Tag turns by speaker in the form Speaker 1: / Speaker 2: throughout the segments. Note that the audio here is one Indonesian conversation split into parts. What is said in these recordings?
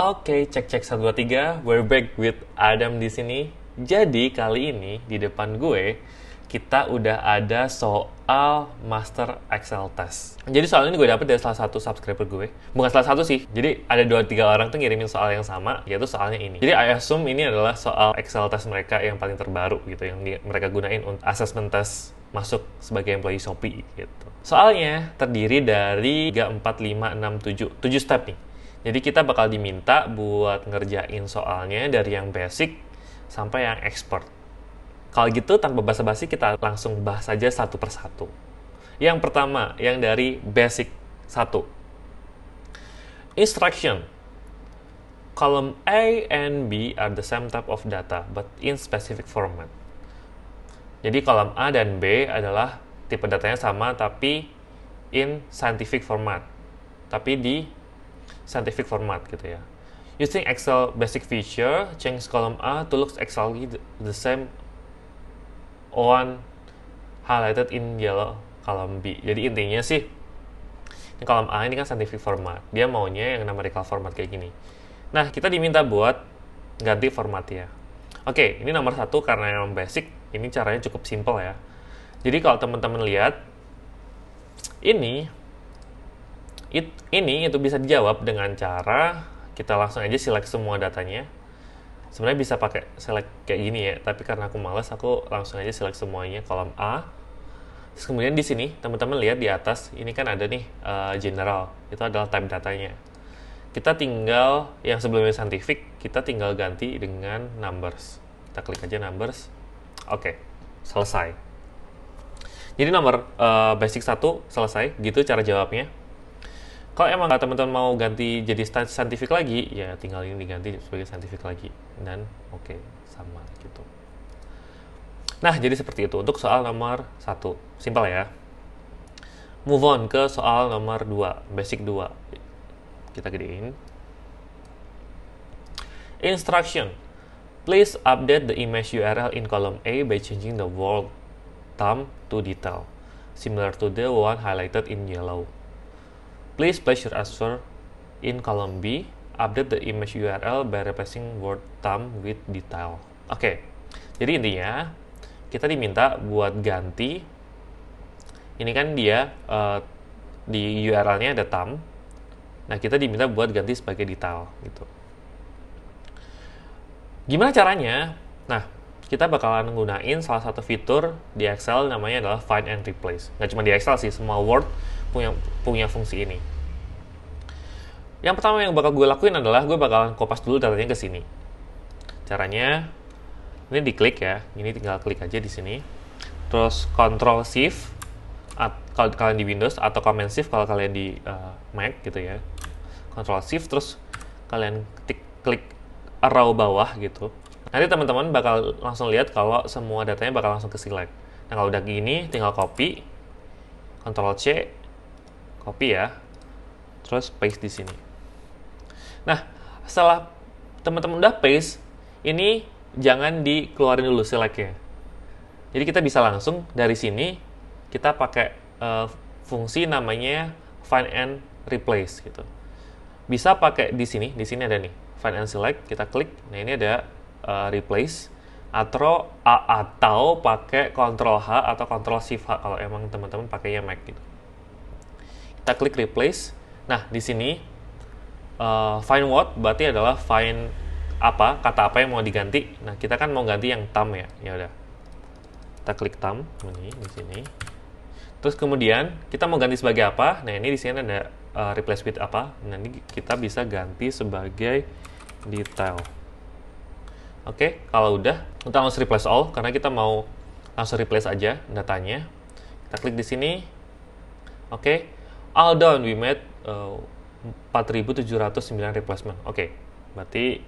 Speaker 1: Oke, cek cek 1 2 3. We're back with Adam di sini. Jadi kali ini di depan gue kita udah ada soal master Excel test. Jadi soal ini gue dapet dari salah satu subscriber gue. Bukan salah satu sih. Jadi ada dua tiga orang tuh ngirimin soal yang sama, yaitu soalnya ini. Jadi I assume ini adalah soal Excel test mereka yang paling terbaru gitu, yang di, mereka gunain untuk assessment test masuk sebagai employee Shopee gitu. Soalnya terdiri dari 3, 4, 5, 6, 7, 7 step nih jadi kita bakal diminta buat ngerjain soalnya dari yang basic sampai yang expert. Kalau gitu tanpa basa-basi kita langsung bahas saja satu persatu. Yang pertama, yang dari basic 1. Instruction. Column A and B are the same type of data, but in specific format. Jadi kolom A dan B adalah tipe datanya sama, tapi in scientific format. Tapi di scientific format gitu ya. Using Excel basic feature, change column A to look exactly the same on highlighted in yellow column B. Jadi intinya sih, ini kolom A ini kan scientific format. Dia maunya yang numerical format kayak gini. Nah, kita diminta buat ganti formatnya. Oke, ini nomor satu karena yang basic, ini caranya cukup simple ya. Jadi kalau teman-teman lihat, ini It, ini itu bisa dijawab dengan cara kita langsung aja select semua datanya. Sebenarnya bisa pakai select kayak gini ya, tapi karena aku males aku langsung aja select semuanya kolom A. Terus kemudian di sini teman-teman lihat di atas ini kan ada nih uh, general, itu adalah type datanya. Kita tinggal yang sebelumnya scientific, kita tinggal ganti dengan numbers. Kita klik aja numbers. Oke, okay, selesai. Jadi nomor uh, basic 1 selesai, gitu cara jawabnya kalau emang teman-teman mau ganti jadi scientific lagi ya tinggal ini diganti sebagai scientific lagi dan oke okay, sama gitu nah jadi seperti itu untuk soal nomor satu simpel ya move on ke soal nomor 2 basic 2 kita gedein instruction please update the image URL in column A by changing the word thumb to detail similar to the one highlighted in yellow Please place your answer in column B. Update the image URL by replacing word thumb with detail. Oke, okay. jadi intinya kita diminta buat ganti. Ini kan dia uh, di URL-nya ada thumb. Nah, kita diminta buat ganti sebagai detail gitu. Gimana caranya? Nah, kita bakalan gunain salah satu fitur di Excel namanya adalah find and replace. Nggak cuma di Excel sih, semua Word punya punya fungsi ini. Yang pertama yang bakal gue lakuin adalah gue bakalan kopas dulu datanya ke sini. Caranya ini diklik ya, ini tinggal klik aja di sini. Terus Control Shift at, kalau kalian di Windows atau Command Shift kalau kalian di uh, Mac gitu ya. Control Shift terus kalian ketik klik arrow bawah gitu. Nanti teman-teman bakal langsung lihat kalau semua datanya bakal langsung ke select. Nah kalau udah gini tinggal copy, Control C, copy ya terus paste di sini nah setelah teman-teman udah paste ini jangan dikeluarin dulu selectnya. jadi kita bisa langsung dari sini kita pakai uh, fungsi namanya find and replace gitu bisa pakai di sini di sini ada nih find and select kita klik nah ini ada uh, replace atau atau pakai Ctrl H atau Ctrl Shift H kalau emang teman-teman pakainya Mac gitu kita klik replace nah di sini uh, find what berarti adalah find apa kata apa yang mau diganti nah kita kan mau ganti yang tam ya ya udah kita klik tam ini di sini terus kemudian kita mau ganti sebagai apa nah ini di sini ada uh, replace with apa nah ini kita bisa ganti sebagai detail oke okay, kalau udah kita langsung replace all karena kita mau langsung replace aja datanya kita klik di sini oke okay all down we made uh, 4709 replacement oke okay. berarti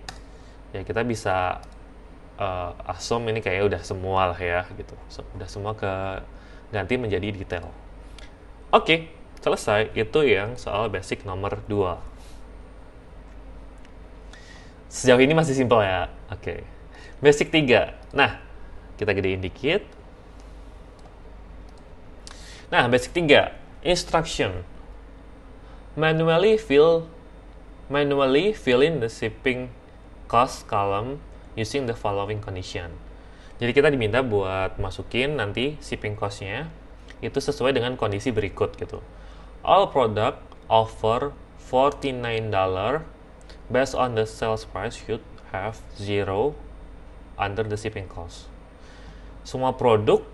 Speaker 1: ya kita bisa uh, asum ini kayaknya udah semua lah ya gitu udah semua ke ganti menjadi detail oke okay, selesai itu yang soal basic nomor 2 sejauh ini masih simpel ya oke okay. basic 3 nah kita gedein dikit nah basic 3 instruction manually fill manually fill in the shipping cost column using the following condition. Jadi kita diminta buat masukin nanti shipping costnya itu sesuai dengan kondisi berikut gitu. All product offer $49 based on the sales price should have zero under the shipping cost. Semua produk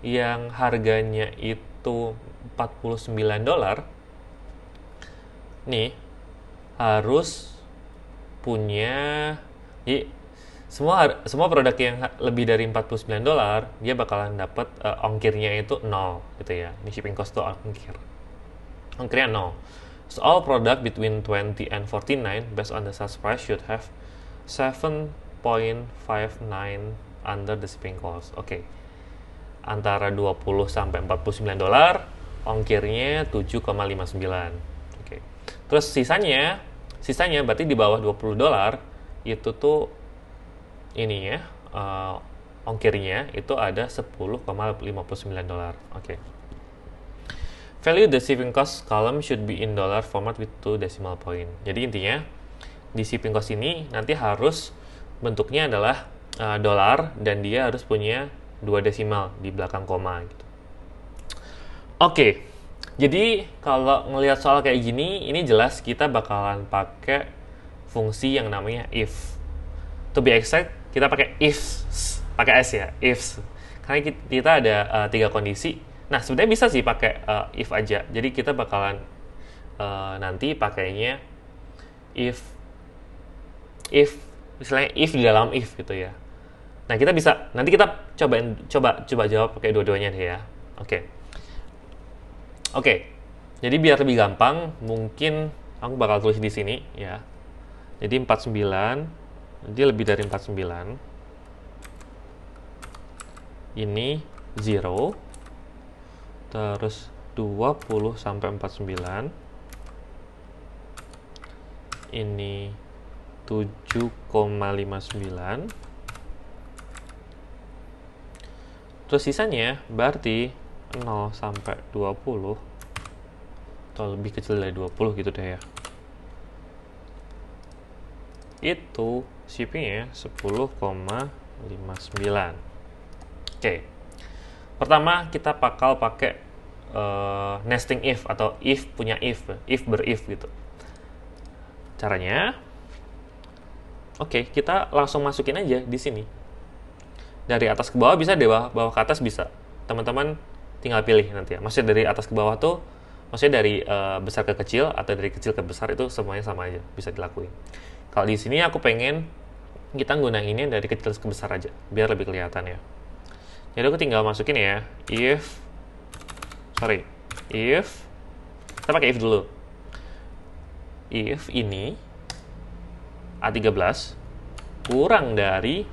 Speaker 1: yang harganya itu 49 dollar nih harus punya jadi semua semua produk yang lebih dari 49 dolar dia bakalan dapat uh, eh, ongkirnya itu nol gitu ya ini shipping cost tuh ongkir ongkirnya nol so all product between 20 and 49 based on the sales price should have 7.59 under the shipping cost oke okay. antara 20 sampai 49 dolar ongkirnya 7,59 Terus sisanya, sisanya berarti di bawah 20 dolar itu tuh ini ya, uh, ongkirnya itu ada 10,59 dolar. Oke. Okay. Value the shipping cost column should be in dollar format with two decimal point. Jadi intinya di shipping cost ini nanti harus bentuknya adalah uh, dolar dan dia harus punya dua desimal di belakang koma gitu. Oke. Okay. Jadi kalau ngelihat soal kayak gini, ini jelas kita bakalan pakai fungsi yang namanya if. To be exact, kita pakai if, pakai s ya, ifs. Karena kita ada uh, tiga kondisi. Nah sebenarnya bisa sih pakai uh, if aja. Jadi kita bakalan uh, nanti pakainya if if misalnya if di dalam if gitu ya. Nah kita bisa nanti kita cobain, coba coba jawab pakai dua-duanya deh ya. Oke. Okay. Oke, okay. jadi biar lebih gampang, mungkin aku bakal tulis di sini ya. Jadi 49, jadi lebih dari 49. Ini 0, terus 20 sampai 49. Ini 7,59. Terus sisanya berarti 0 sampai 20 atau lebih kecil dari 20 gitu deh ya itu nya 10,59 oke pertama kita bakal pakai uh, nesting if atau if punya if if berif gitu caranya oke kita langsung masukin aja di sini dari atas ke bawah bisa deh bawah, bawah ke atas bisa teman-teman tinggal pilih nanti ya. Maksudnya dari atas ke bawah tuh, maksudnya dari uh, besar ke kecil atau dari kecil ke besar itu semuanya sama aja bisa dilakuin. Kalau di sini aku pengen kita gunainnya dari kecil ke besar aja, biar lebih kelihatan ya. Jadi aku tinggal masukin ya, if, sorry, if, kita pakai if dulu. If ini A13 kurang dari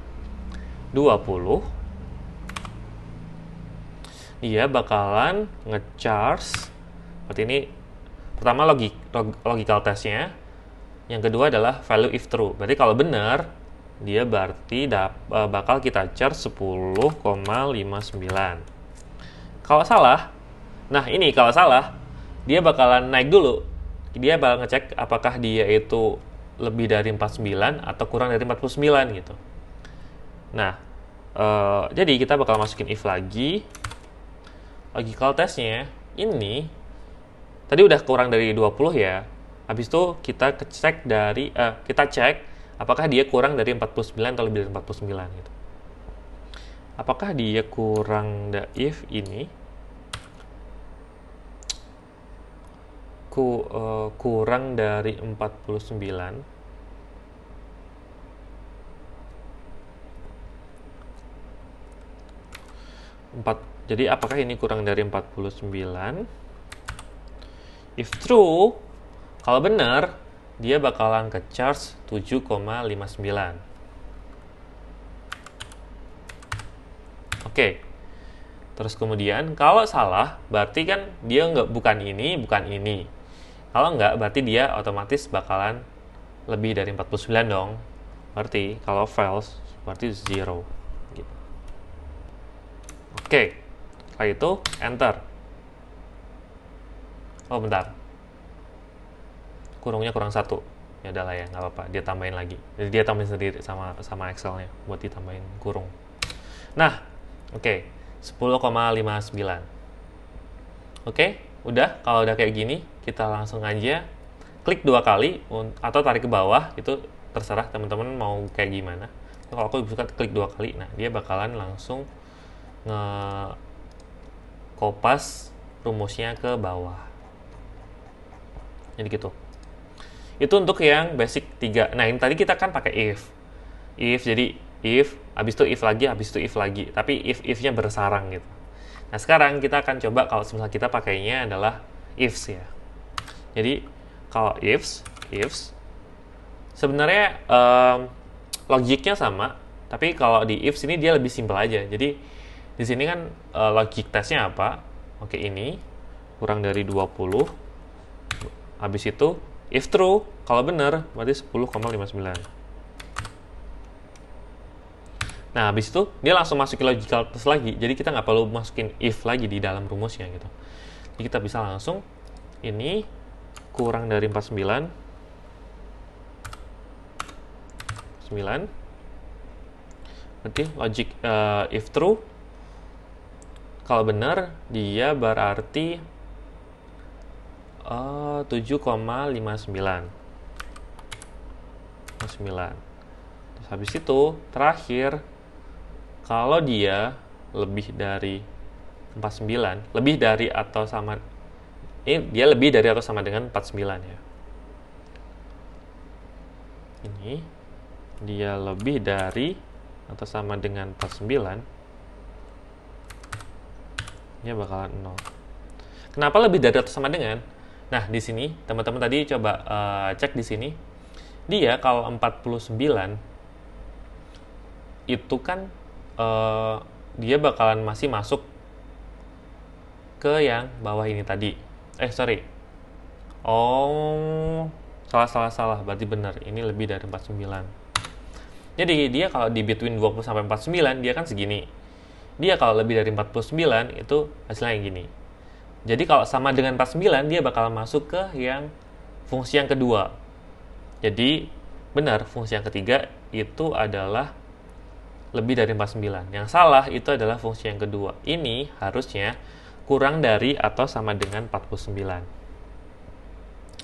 Speaker 1: 20 dia bakalan ngecharge seperti ini. Pertama logik log, logical testnya. Yang kedua adalah value if true. Berarti kalau benar, dia berarti dap, e, bakal kita charge 10,59. Kalau salah, nah ini kalau salah, dia bakalan naik dulu. Dia bakal ngecek apakah dia itu lebih dari 49 atau kurang dari 49 gitu. Nah, uh, jadi kita bakal masukin if lagi logical testnya ini tadi udah kurang dari 20 ya habis itu kita cek dari uh, kita cek apakah dia kurang dari 49 atau lebih dari 49 gitu apakah dia kurang if ini ku, uh, kurang dari 49 empat jadi apakah ini kurang dari 49? If true, kalau benar, dia bakalan ke charge 7,59. Oke. Terus kemudian kalau salah, berarti kan dia nggak bukan ini, bukan ini. Kalau nggak, berarti dia otomatis bakalan lebih dari 49 dong. Berarti kalau false, berarti 0. Gitu. Oke. Okay apa itu enter oh bentar kurungnya kurang satu ya lah ya nggak apa-apa dia tambahin lagi jadi dia tambahin sendiri sama sama Excelnya buat ditambahin kurung nah oke okay. 10,59 oke okay, udah kalau udah kayak gini kita langsung aja klik dua kali atau tarik ke bawah itu terserah teman-teman mau kayak gimana kalau aku suka klik dua kali nah dia bakalan langsung nge kopas rumusnya ke bawah jadi gitu itu untuk yang basic 3 nah yang tadi kita kan pakai if if jadi if habis itu if lagi habis itu if lagi tapi if if-nya bersarang gitu nah sekarang kita akan coba kalau misalnya kita pakainya adalah ifs ya jadi kalau ifs ifs sebenarnya um, logiknya sama tapi kalau di ifs ini dia lebih simpel aja jadi di sini kan uh, eh, logic testnya apa oke ini kurang dari 20 habis itu if true kalau benar berarti 10,59 Nah, habis itu dia langsung masukin logical test lagi. Jadi kita nggak perlu masukin if lagi di dalam rumusnya gitu. Jadi kita bisa langsung ini kurang dari 49 9 berarti logic uh, eh, if true kalau benar, dia berarti uh, 7,59. 9. Terus habis itu, terakhir, kalau dia lebih dari 49, lebih dari atau sama, ini eh, dia lebih dari atau sama dengan 49 ya. Ini, dia lebih dari atau sama dengan 49, nya bakalan 0. Kenapa lebih dari atau sama dengan? Nah, di sini teman-teman tadi coba uh, cek di sini. Dia kalau 49 itu kan uh, dia bakalan masih masuk ke yang bawah ini tadi. Eh, sorry. Oh, salah salah salah berarti benar. Ini lebih dari 49. Jadi dia kalau di between 20 sampai 49 dia kan segini dia kalau lebih dari 49 itu hasilnya yang gini. Jadi kalau sama dengan 49 dia bakal masuk ke yang fungsi yang kedua. Jadi benar fungsi yang ketiga itu adalah lebih dari 49. Yang salah itu adalah fungsi yang kedua. Ini harusnya kurang dari atau sama dengan 49. Oke.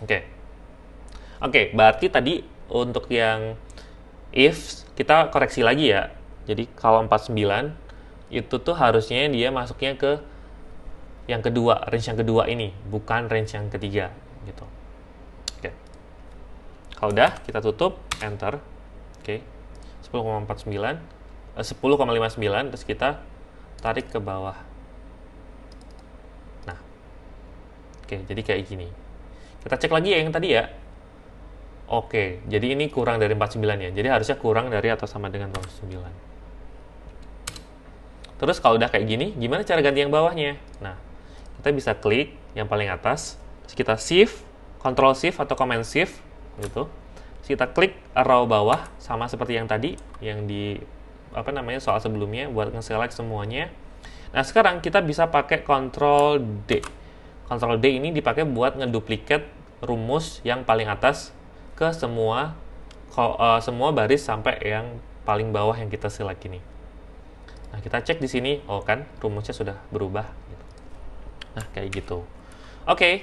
Speaker 1: Okay. Oke, okay, berarti tadi untuk yang if kita koreksi lagi ya. Jadi kalau 49 itu tuh harusnya dia masuknya ke yang kedua, range yang kedua ini, bukan range yang ketiga gitu. Oke. Kalau udah, kita tutup, enter. Oke. Okay. 10,49 eh, 10,59 terus kita tarik ke bawah. Nah. Oke, jadi kayak gini. Kita cek lagi ya yang tadi ya. Oke, jadi ini kurang dari 49 ya. Jadi harusnya kurang dari atau sama dengan 49. Terus kalau udah kayak gini, gimana cara ganti yang bawahnya? Nah, kita bisa klik yang paling atas, terus kita shift, control shift atau command shift gitu. Terus kita klik arrow bawah sama seperti yang tadi yang di apa namanya soal sebelumnya buat nge-select semuanya. Nah, sekarang kita bisa pakai control D. Control D ini dipakai buat ngeduplikat rumus yang paling atas ke semua ko, uh, semua baris sampai yang paling bawah yang kita select ini. Nah, kita cek di sini, oh kan rumusnya sudah berubah. Nah, kayak gitu. Oke, okay.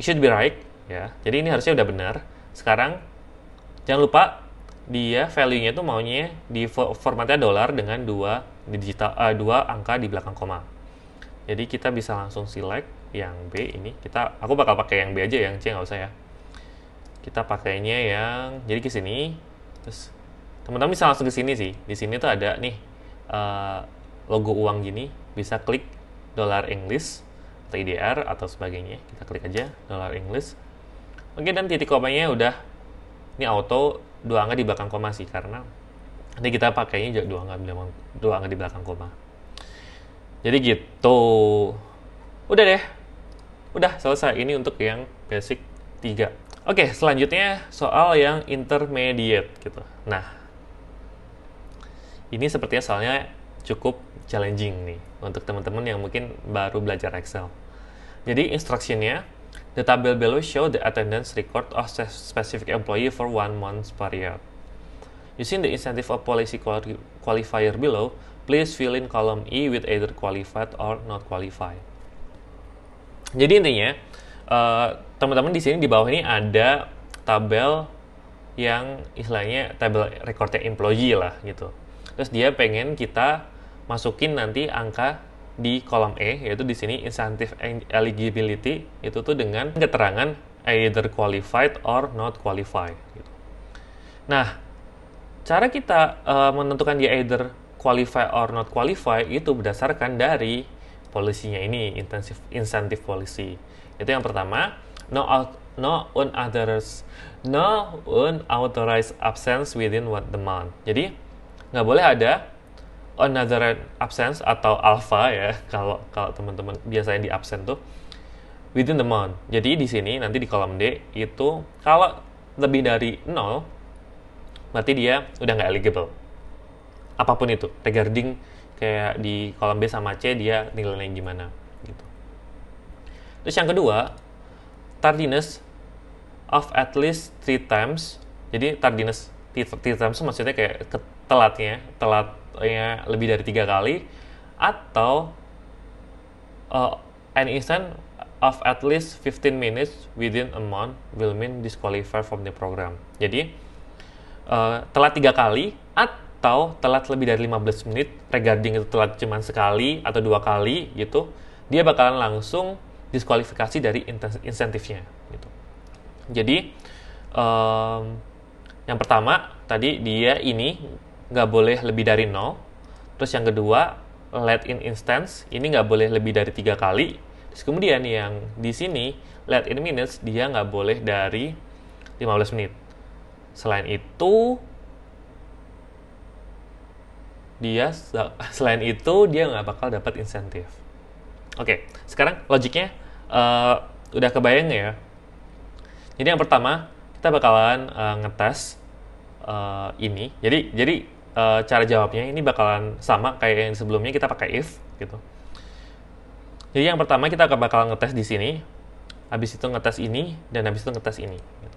Speaker 1: you should be right. ya. Jadi ini harusnya udah benar. Sekarang, jangan lupa dia value-nya itu maunya di formatnya dolar dengan dua digital uh, dua angka di belakang koma. Jadi kita bisa langsung select yang B ini. Kita aku bakal pakai yang B aja yang C nggak usah ya. Kita pakainya yang jadi ke sini. Terus teman-teman bisa langsung ke sini sih. Di sini tuh ada nih Eh, logo uang gini bisa klik dolar English atau IDR atau sebagainya kita klik aja dolar English oke dan titik komanya udah ini auto dua angka di belakang koma sih karena nanti kita pakainya dua angka di dua angka di belakang koma jadi gitu udah deh udah selesai ini untuk yang basic 3 oke selanjutnya soal yang intermediate gitu nah ini sepertinya soalnya cukup challenging nih untuk teman-teman yang mungkin baru belajar Excel. Jadi instruksinya, the table below show the attendance record of specific employee for one month period. Using the incentive of policy qualifier below, please fill in column E with either qualified or not qualified. Jadi intinya, teman eh, teman-teman di sini di bawah ini ada tabel yang istilahnya tabel recordnya employee lah gitu Terus dia pengen kita masukin nanti angka di kolom E, yaitu di sini insentif eligibility, itu tuh dengan keterangan either qualified or not qualified. Gitu. Nah, cara kita uh, menentukan dia either qualified or not qualified itu berdasarkan dari polisinya ini, intensive insentif policy. Itu yang pertama, no out, no others no authorized absence within what the month. Jadi nggak boleh ada another absence atau alpha ya kalau kalau teman-teman biasanya di absent tuh within the month. Jadi di sini nanti di kolom D itu kalau lebih dari 0 berarti dia udah nggak eligible. Apapun itu regarding kayak di kolom B sama C dia nilainya gimana gitu. Terus yang kedua, tardiness of at least three times. Jadi tardiness three, three times maksudnya kayak telatnya telatnya lebih dari tiga kali atau uh, an instant of at least 15 minutes within a month will mean disqualified from the program. Jadi uh, telat tiga kali atau telat lebih dari 15 menit, regarding itu telat cuma sekali atau dua kali gitu, dia bakalan langsung diskualifikasi dari insentifnya gitu. Jadi um, yang pertama tadi dia ini nggak boleh lebih dari nol. Terus yang kedua, let in instance, ini nggak boleh lebih dari tiga kali. Terus kemudian yang di sini, let in minutes, dia nggak boleh dari 15 menit. Selain itu, dia selain itu dia nggak bakal dapat insentif. Oke, sekarang logiknya uh, udah kebayang ya. Jadi yang pertama kita bakalan uh, ngetes uh, ini. Jadi jadi uh, cara jawabnya ini bakalan sama kayak yang sebelumnya kita pakai if gitu. Jadi yang pertama kita akan bakal ngetes di sini, habis itu ngetes ini dan habis itu ngetes ini. Gitu.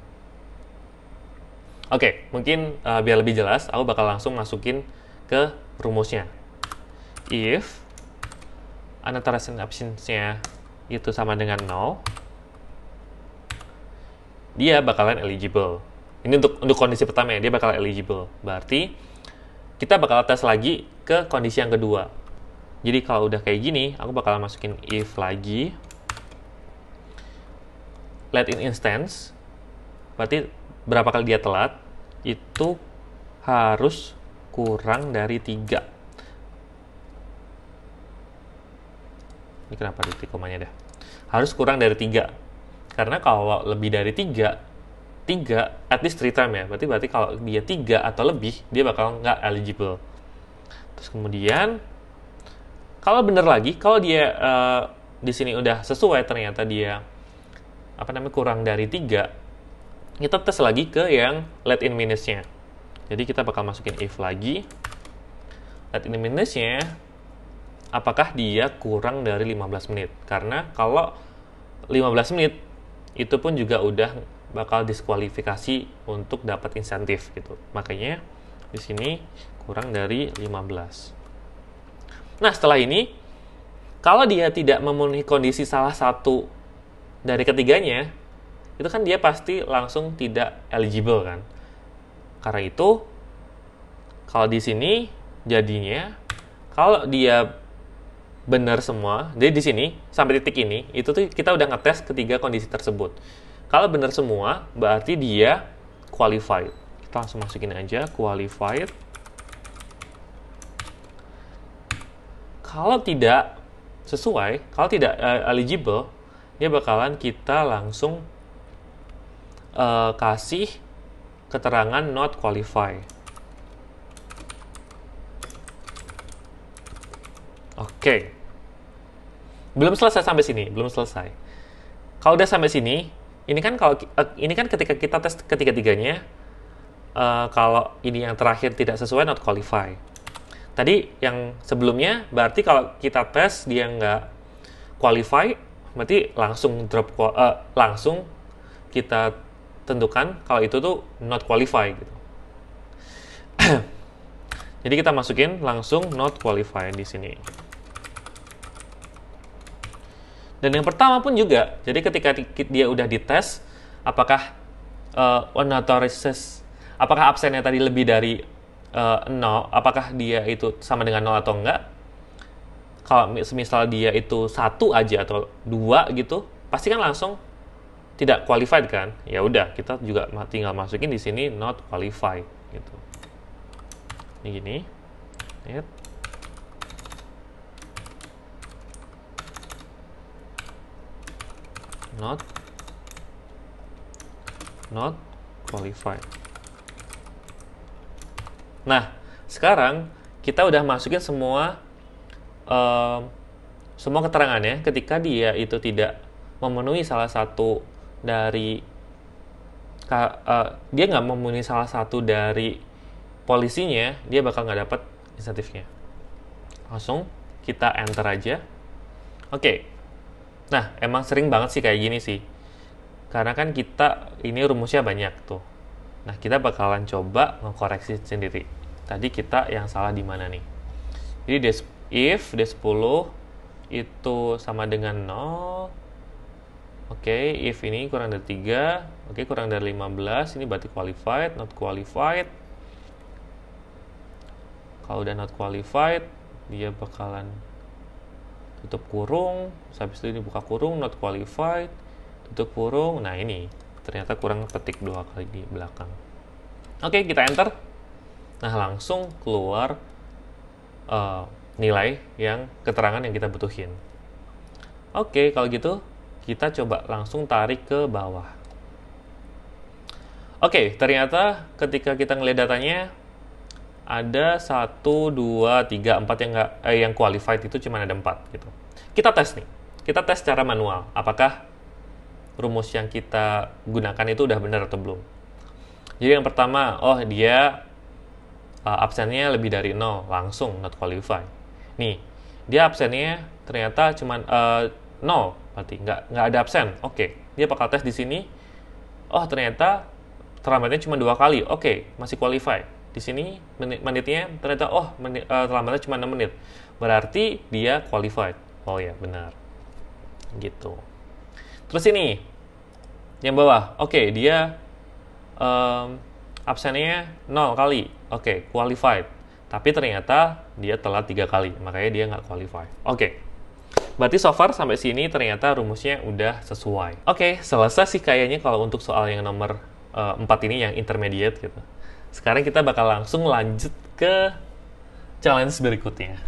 Speaker 1: Oke, okay, mungkin uh, biar lebih jelas, aku bakal langsung masukin ke rumusnya. If annotation absence-nya itu sama dengan 0, dia bakalan eligible. Ini untuk untuk kondisi pertama ya, dia bakalan eligible. Berarti kita bakal tes lagi ke kondisi yang kedua. Jadi kalau udah kayak gini, aku bakal masukin if lagi. Let in instance, berarti berapa kali dia telat, itu harus kurang dari 3. Ini kenapa titik komanya dah? Harus kurang dari 3. Karena kalau lebih dari 3, tiga at least three time ya berarti berarti kalau dia tiga atau lebih dia bakal nggak eligible terus kemudian kalau bener lagi kalau dia uh, di sini udah sesuai ternyata dia apa namanya kurang dari tiga kita tes lagi ke yang let in minusnya jadi kita bakal masukin if lagi let in minusnya apakah dia kurang dari 15 menit karena kalau 15 menit itu pun juga udah bakal diskualifikasi untuk dapat insentif gitu. Makanya di sini kurang dari 15. Nah, setelah ini kalau dia tidak memenuhi kondisi salah satu dari ketiganya, itu kan dia pasti langsung tidak eligible kan. Karena itu kalau di sini jadinya kalau dia benar semua, jadi di sini sampai titik ini itu tuh kita udah ngetes ketiga kondisi tersebut. Kalau benar semua, berarti dia qualified. Kita langsung masukin aja qualified. Kalau tidak sesuai, kalau tidak uh, eligible, dia bakalan kita langsung uh, kasih keterangan not qualified. Oke. Okay. Belum selesai sampai sini, belum selesai. Kalau udah sampai sini, ini kan kalau eh, ini kan ketika kita tes ketiga-tiganya uh, kalau ini yang terakhir tidak sesuai not qualify tadi yang sebelumnya berarti kalau kita tes dia nggak qualify berarti langsung drop uh, langsung kita tentukan kalau itu tuh not qualify gitu jadi kita masukin langsung not qualify di sini dan yang pertama pun juga, jadi ketika dia udah dites, apakah uh, eh, notorious, apakah absennya tadi lebih dari uh, eh, 0, apakah dia itu sama dengan nol atau enggak? Kalau semisal dia itu satu aja atau dua gitu, pasti kan langsung tidak qualified kan? Ya udah, kita juga tinggal masukin di sini not qualified gitu. Ini gini. Lihat. not not qualified. Nah, sekarang kita udah masukin semua um, semua keterangannya ketika dia itu tidak memenuhi salah satu dari uh, dia nggak memenuhi salah satu dari polisinya dia bakal nggak dapat insentifnya langsung kita enter aja oke okay. Nah, emang sering banget sih kayak gini sih. Karena kan kita ini rumusnya banyak tuh. Nah, kita bakalan coba mengkoreksi sendiri. Tadi kita yang salah di mana nih? Jadi if d10 itu sama dengan 0. Oke, okay, if ini kurang dari 3, oke okay, kurang dari 15, ini berarti qualified, not qualified. Kalau udah not qualified, dia bakalan tutup kurung habis itu ini buka kurung not qualified tutup kurung nah ini ternyata kurang petik dua kali di belakang oke okay, kita enter nah langsung keluar uh, nilai yang keterangan yang kita butuhin oke okay, kalau gitu kita coba langsung tarik ke bawah oke okay, ternyata ketika kita ngelihat datanya ada satu dua tiga empat yang nggak eh, yang qualified itu cuma ada empat gitu kita tes nih kita tes secara manual apakah rumus yang kita gunakan itu udah benar atau belum jadi yang pertama oh dia uh, absennya lebih dari nol langsung not qualified nih dia absennya ternyata cuma uh, eh, nol berarti nggak nggak ada absen oke okay. dia bakal tes di sini oh ternyata terlambatnya cuma dua kali oke okay, masih qualified di sini menit menitnya ternyata oh menit, uh, terlambatnya cuma 6 menit. Berarti dia qualified. Oh ya, benar. Gitu. Terus ini yang bawah. Oke, okay, dia um, absennya nol kali. Oke, okay, qualified. Tapi ternyata dia telat tiga kali, makanya dia nggak qualified. Oke. Okay. Berarti so far sampai sini ternyata rumusnya udah sesuai. Oke, okay, selesai sih kayaknya kalau untuk soal yang nomor uh, eh, 4 ini yang intermediate gitu. Sekarang kita bakal langsung lanjut ke challenge berikutnya.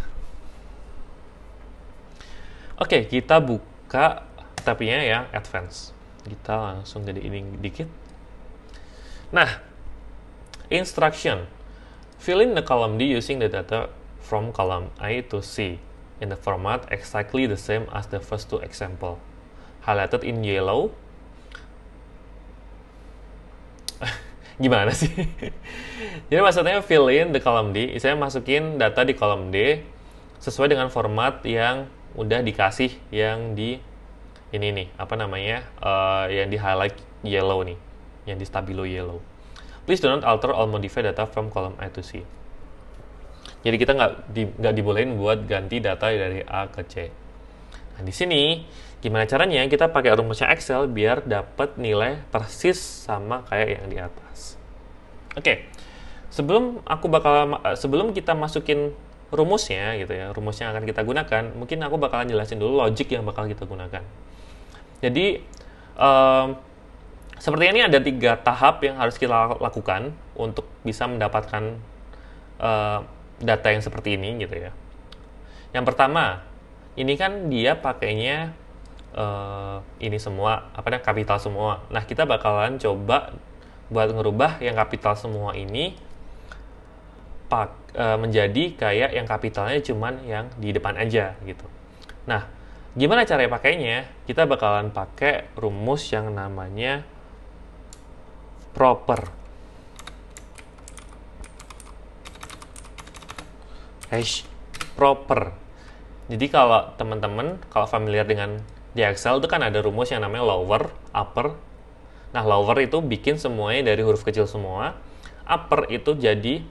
Speaker 1: Oke, kita buka tapinya yang advance. Kita langsung jadi ini dikit. Nah, instruction. Fill in the column D using the data from column A to C in the format exactly the same as the first two example. Highlighted in yellow gimana sih? Jadi maksudnya fill in the column D, saya masukin data di kolom D sesuai dengan format yang udah dikasih yang di ini nih, apa namanya? Uh, yang di highlight yellow nih, yang di stabilo yellow. Please do not alter or modify data from column A to C. Jadi kita nggak di, dibolehin buat ganti data dari A ke C. Nah di sini Gimana caranya? Kita pakai rumusnya Excel biar dapat nilai persis sama kayak yang di atas. Oke. Okay. Sebelum aku bakal eh, sebelum kita masukin rumusnya gitu ya, rumusnya akan kita gunakan, mungkin aku bakalan jelasin dulu logic yang bakal kita gunakan. Jadi um, sepertinya ini ada tiga tahap yang harus kita lakukan untuk bisa mendapatkan uh, data yang seperti ini gitu ya. Yang pertama, ini kan dia pakainya uh, ini semua apa namanya kapital semua. Nah kita bakalan coba buat ngerubah yang kapital semua ini pak uh, menjadi kayak yang kapitalnya cuman yang di depan aja gitu. Nah gimana cara pakainya? Kita bakalan pakai rumus yang namanya proper. hash proper. Jadi kalau teman-teman kalau familiar dengan di Excel itu kan ada rumus yang namanya lower, upper. Nah, lower itu bikin semuanya dari huruf kecil semua. Upper itu jadi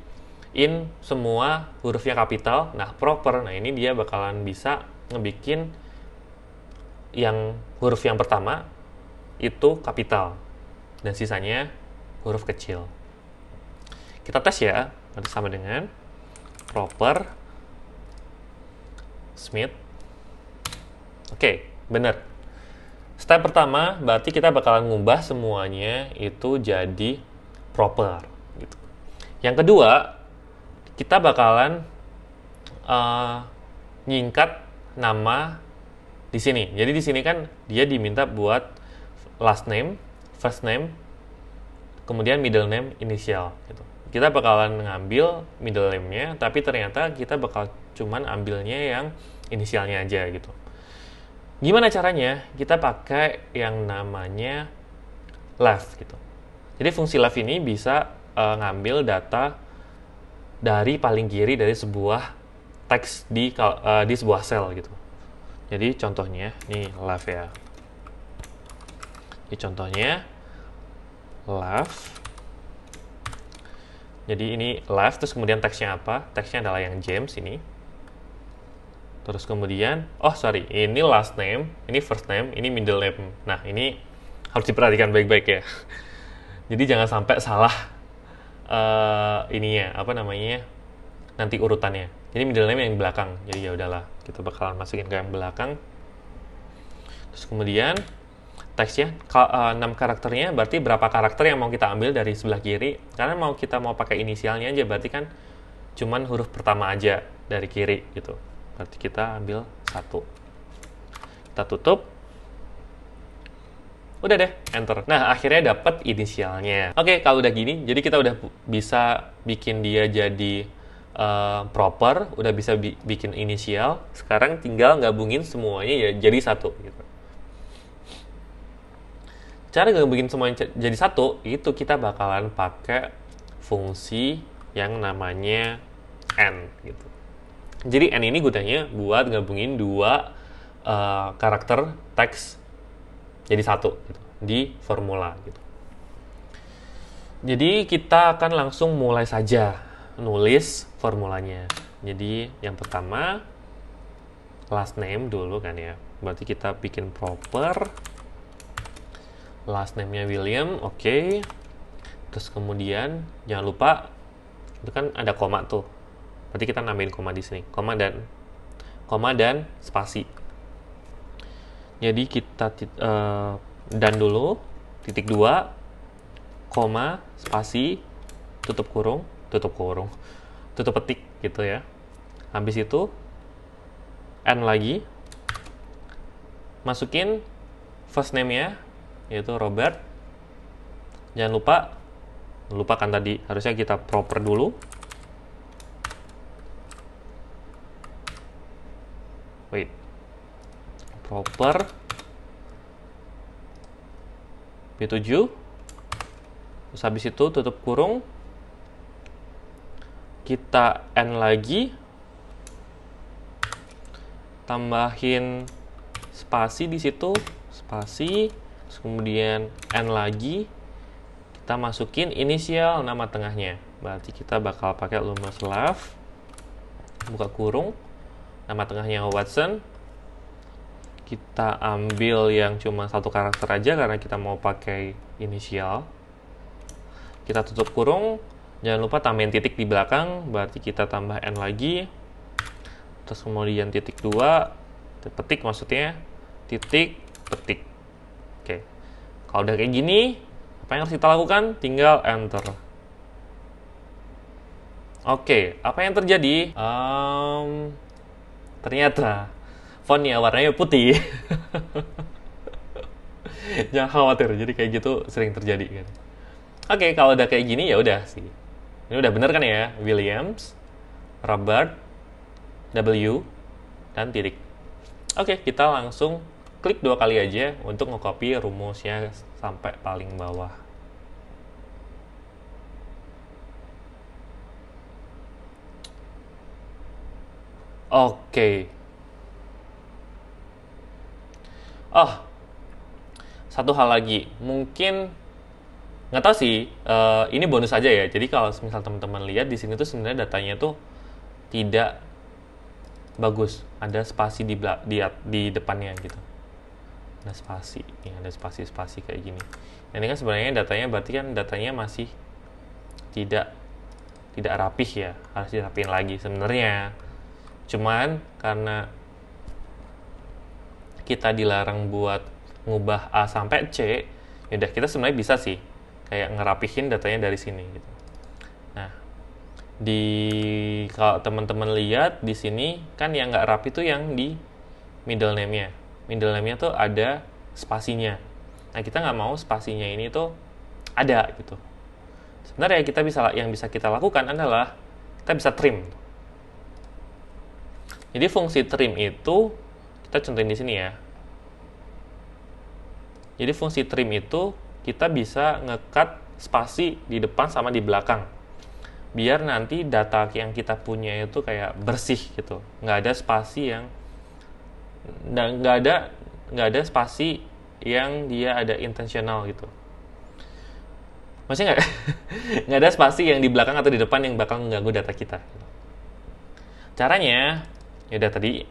Speaker 1: in semua hurufnya kapital. Nah, proper. Nah, ini dia bakalan bisa ngebikin yang huruf yang pertama itu kapital dan sisanya huruf kecil. Kita tes ya, nanti sama dengan proper Smith. Oke. Okay. Bener. Step pertama, berarti kita bakalan ngubah semuanya itu jadi proper. Gitu. Yang kedua, kita bakalan uh, nyingkat nama di sini. Jadi di sini kan dia diminta buat last name, first name, kemudian middle name, inisial. Gitu. Kita bakalan ngambil middle name-nya, tapi ternyata kita bakal cuman ambilnya yang inisialnya aja gitu. Gimana caranya? Kita pakai yang namanya left gitu. Jadi fungsi left ini bisa uh, ngambil data dari paling kiri dari sebuah teks di uh, di sebuah sel gitu. Jadi contohnya nih left ya. Ini contohnya left. Jadi ini left terus kemudian teksnya apa? Teksnya adalah yang James ini terus kemudian oh sorry ini last name ini first name ini middle name nah ini harus diperhatikan baik-baik ya jadi jangan sampai salah uh, ininya apa namanya nanti urutannya jadi middle name yang di belakang jadi ya udahlah kita bakalan masukin ke yang belakang terus kemudian teksnya eh, enam uh, 6 karakternya berarti berapa karakter yang mau kita ambil dari sebelah kiri karena mau kita mau pakai inisialnya aja berarti kan cuman huruf pertama aja dari kiri gitu berarti kita ambil satu kita tutup udah deh enter nah akhirnya dapat inisialnya oke okay, kalau udah gini jadi kita udah bisa bikin dia jadi uh, proper udah bisa bi bikin inisial sekarang tinggal gabungin semuanya ya jadi satu gitu cara gabungin semuanya jadi satu itu kita bakalan pakai fungsi yang namanya n gitu jadi N ini gunanya buat gabungin dua uh, karakter teks jadi satu gitu, di formula gitu. Jadi kita akan langsung mulai saja nulis formulanya. Jadi yang pertama last name dulu kan ya. Berarti kita bikin proper last name-nya William, oke. Okay. Terus kemudian jangan lupa itu kan ada koma tuh berarti kita nambahin koma di sini koma dan koma dan spasi jadi kita uh, dan dulu titik dua koma spasi tutup kurung tutup kurung tutup petik gitu ya habis itu n lagi masukin first name ya yaitu Robert jangan lupa lupakan tadi harusnya kita proper dulu wait proper B7 terus habis itu tutup kurung kita N lagi tambahin spasi di situ spasi terus kemudian N lagi kita masukin inisial nama tengahnya berarti kita bakal pakai lumus left buka kurung nama tengahnya Watson kita ambil yang cuma satu karakter aja karena kita mau pakai inisial kita tutup kurung jangan lupa tambahin titik di belakang berarti kita tambah n lagi terus kemudian titik 2 petik maksudnya titik petik oke kalau udah kayak gini apa yang harus kita lakukan tinggal enter oke apa yang terjadi um, ternyata fontnya warnanya putih jangan khawatir jadi kayak gitu sering terjadi kan oke kalau udah kayak gini ya udah sih ini udah bener kan ya Williams Robert W dan titik oke kita langsung klik dua kali aja untuk ngecopy rumusnya sampai paling bawah Oke. Oh, satu hal lagi, mungkin nggak tahu sih. Uh, ini bonus aja ya. Jadi kalau misal teman-teman lihat di sini tuh sebenarnya datanya tuh tidak bagus. Ada spasi di di, di depannya gitu. Ada spasi, ini ya, ada spasi-spasi kayak gini. Nah, ini kan sebenarnya datanya berarti kan datanya masih tidak tidak rapih ya harus dirapiin lagi sebenarnya cuman karena kita dilarang buat ngubah A sampai C yaudah kita sebenarnya bisa sih kayak ngerapihin datanya dari sini gitu nah di kalau teman-teman lihat di sini kan yang nggak rapi tuh yang di middle name-nya middle name-nya tuh ada spasinya nah kita nggak mau spasinya ini tuh ada gitu sebenarnya kita bisa yang bisa kita lakukan adalah kita bisa trim jadi fungsi trim itu kita contohin di sini ya. Jadi fungsi trim itu kita bisa ngekat spasi di depan sama di belakang. Biar nanti data yang kita punya itu kayak bersih gitu. Nggak ada spasi yang nggak ada nggak ada spasi yang dia ada intentional gitu. Masih nggak nggak ada spasi yang di belakang atau di depan yang bakal mengganggu data kita. Caranya ya udah tadi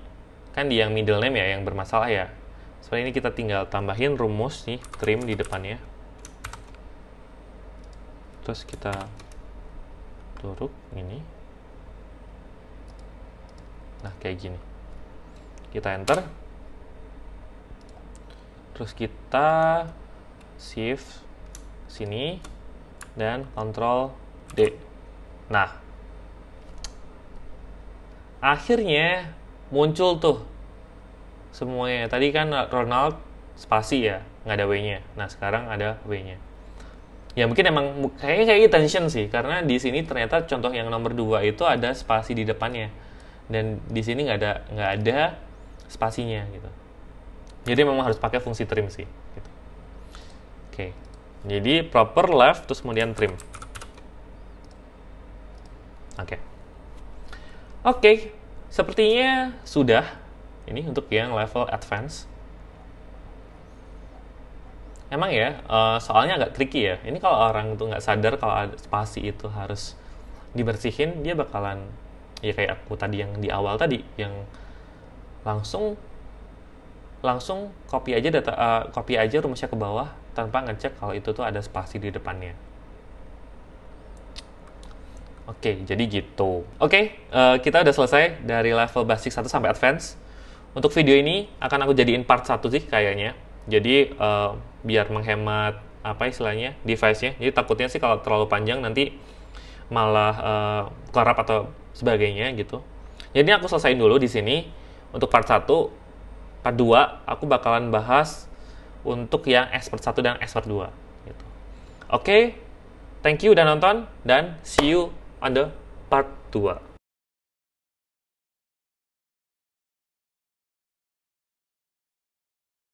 Speaker 1: kan di yang middle name ya yang bermasalah ya soalnya ini kita tinggal tambahin rumus nih trim di depannya terus kita turut ini nah kayak gini kita enter terus kita shift sini dan control D nah akhirnya muncul tuh semuanya tadi kan Ronald spasi ya nggak ada W-nya nah sekarang ada W-nya ya mungkin emang kayaknya kayak tension sih karena di sini ternyata contoh yang nomor dua itu ada spasi di depannya dan di sini nggak ada nggak ada spasinya gitu jadi memang harus pakai fungsi trim sih gitu. oke jadi proper left terus kemudian trim oke okay. Oke, okay, sepertinya sudah. Ini untuk yang level advance. Emang ya, eh, soalnya agak tricky ya. Ini kalau orang tuh nggak sadar kalau ada spasi itu harus dibersihin, dia bakalan ya kayak aku tadi yang di awal tadi yang langsung langsung copy aja data uh, copy aja rumusnya ke bawah tanpa ngecek kalau itu tuh ada spasi di depannya. Oke, jadi gitu. Oke, uh, kita udah selesai dari level basic 1 sampai advance. Untuk video ini akan aku jadiin part 1 sih kayaknya. Jadi uh, biar menghemat apa istilahnya device-nya. Jadi takutnya sih kalau terlalu panjang nanti malah uh, eh, kerap atau sebagainya gitu. Jadi aku selesaiin dulu di sini untuk part 1. Part 2 aku bakalan bahas untuk yang expert 1 dan expert 2 gitu. Oke, thank you udah nonton dan see you anda part 2.